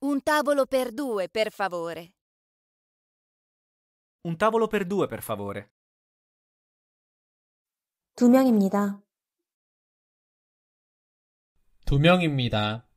Un tavolo per due, per favore. Un tavolo per due, per favore. 두 명입니다. 두 명입니다.